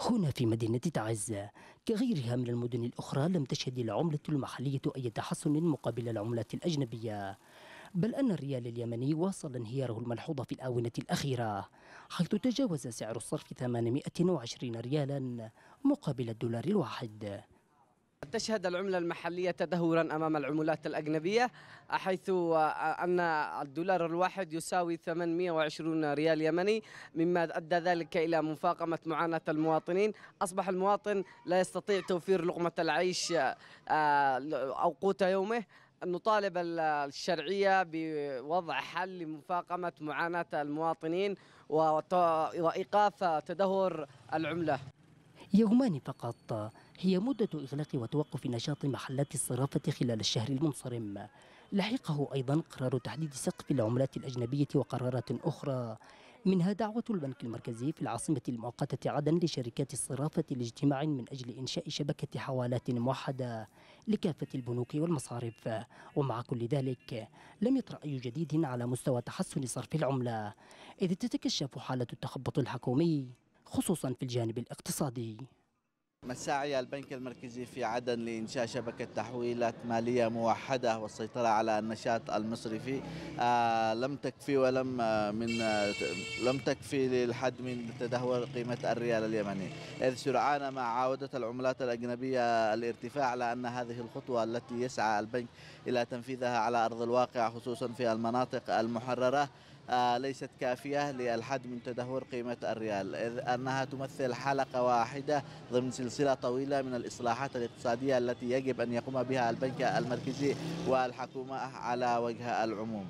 هنا في مدينة تعز كغيرها من المدن الأخرى لم تشهد العملة المحلية أي تحسن مقابل العملات الأجنبية بل أن الريال اليمني واصل انهياره الملحوظ في الآونة الأخيرة حيث تجاوز سعر الصرف 820 ريالا مقابل الدولار الواحد تشهد العملة المحلية تدهورا أمام العملات الأجنبية حيث أن الدولار الواحد يساوي 820 ريال يمني مما أدى ذلك إلى مفاقمة معاناة المواطنين أصبح المواطن لا يستطيع توفير لقمة العيش آه، أو قوت يومه نطالب الشرعية بوضع حل لمفاقمة معاناة المواطنين وإيقاف تدهور العملة يومان فقط هي مدة إغلاق وتوقف نشاط محلات الصرافة خلال الشهر المنصرم لحقه أيضا قرار تحديد سقف العملات الأجنبية وقرارات أخرى منها دعوة البنك المركزي في العاصمة المؤقتة عدن لشركات الصرافة لاجتماع من أجل إنشاء شبكة حوالات موحدة لكافة البنوك والمصارف ومع كل ذلك لم يطرأ أي جديد على مستوى تحسن صرف العملة إذ تتكشف حالة التخبط الحكومي خصوصا في الجانب الاقتصادي مساعي البنك المركزي في عدن لإنشاء شبكة تحويلات مالية موحدة والسيطرة على النشاط المصرفي آه لم تكفي ولم آه، من آه، لم تكفي للحد من تدهور قيمة الريال اليمني إذ سرعان ما عاودت العملات الأجنبية الارتفاع لأن هذه الخطوة التي يسعى البنك إلى تنفيذها على أرض الواقع خصوصا في المناطق المحررة آه، ليست كافية للحد من تدهور قيمة الريال إذ أنها تمثل حلقة واحدة ضمن سلسلة طويلة من الإصلاحات الاقتصادية التي يجب أن يقوم بها البنك المركزي والحكومة على وجه العموم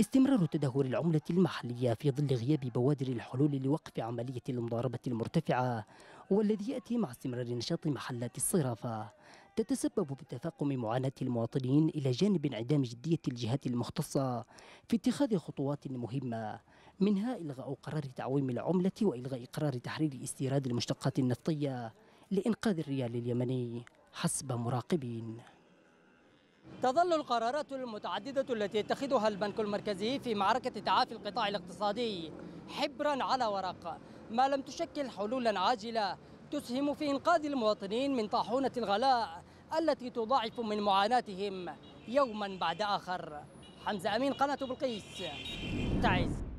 استمرار تدهور العملة المحلية في ظل غياب بوادر الحلول لوقف عملية المضاربة المرتفعة والذي يأتي مع استمرار نشاط محلات الصرافة تتسبب بتفاقم معاناة المواطنين إلى جانب انعدام جدية الجهات المختصة في اتخاذ خطوات مهمة منها إلغاء قرار تعويم العملة وإلغاء قرار تحرير استيراد المشتقات النفطية لإنقاذ الريال اليمني حسب مراقبين تظل القرارات المتعددة التي يتخذها البنك المركزي في معركة تعافي القطاع الاقتصادي حبرا على ورق ما لم تشكل حلولا عاجلة تسهم في إنقاذ المواطنين من طاحونة الغلاء التي تضاعف من معاناتهم يوما بعد آخر حمزة أمين قناة بلقيس تعز